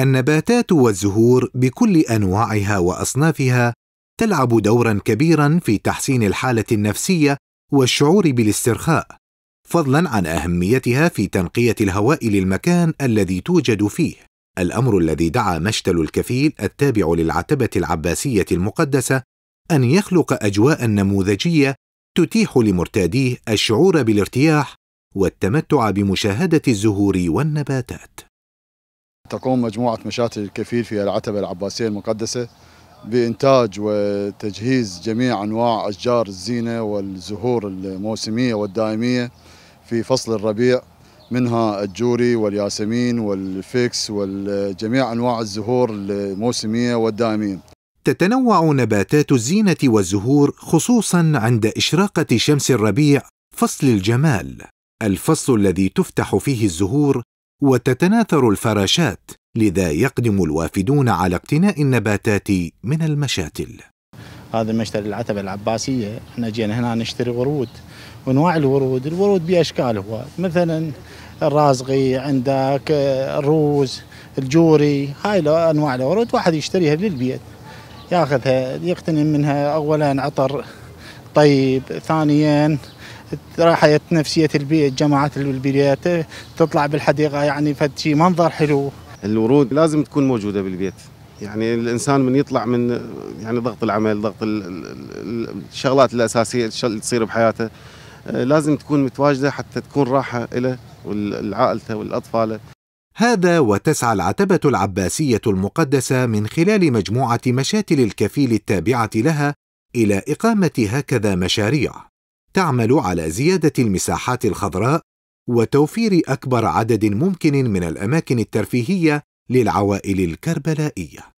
النباتات والزهور بكل انواعها واصنافها تلعب دورا كبيرا في تحسين الحاله النفسيه والشعور بالاسترخاء فضلا عن اهميتها في تنقيه الهواء للمكان الذي توجد فيه الامر الذي دعا مشتل الكفيل التابع للعتبه العباسيه المقدسه ان يخلق اجواء نموذجيه تتيح لمرتاديه الشعور بالارتياح والتمتع بمشاهده الزهور والنباتات تقوم مجموعة مشاتل الكفيل في العتبة العباسية المقدسة بإنتاج وتجهيز جميع أنواع أشجار الزينة والزهور الموسمية والدائمية في فصل الربيع منها الجوري والياسمين والفيكس وجميع أنواع الزهور الموسمية والدائمية تتنوع نباتات الزينة والزهور خصوصا عند إشراقة شمس الربيع فصل الجمال الفصل الذي تفتح فيه الزهور وتتناثر الفراشات لذا يقدم الوافدون على اقتناء النباتات من المشاتل هذا المشتل العتبة العباسية احنا جينا هنا نشتري ورود وانواع الورود الورود باشكال هو مثلا الرازغي عندك الروز الجوري هاي انواع الورود واحد يشتريها للبيت ياخذها يقتني منها اولا عطر طيب ثانيا راحة نفسية البيئة الجماعات البيئات تطلع بالحديقة يعني فتشي منظر حلو الورود لازم تكون موجودة بالبيت يعني الانسان من يطلع من يعني ضغط العمل ضغط الشغلات الاساسيه اللي تصير بحياته آه، لازم تكون متواجده حتى تكون راحه له ولعائلته ولاطفاله هذا وتسعى العتبة العباسية المقدسة من خلال مجموعة مشاتل الكفيل التابعة لها إلى إقامة هكذا مشاريع تعمل على زيادة المساحات الخضراء وتوفير أكبر عدد ممكن من الأماكن الترفيهية للعوائل الكربلائية.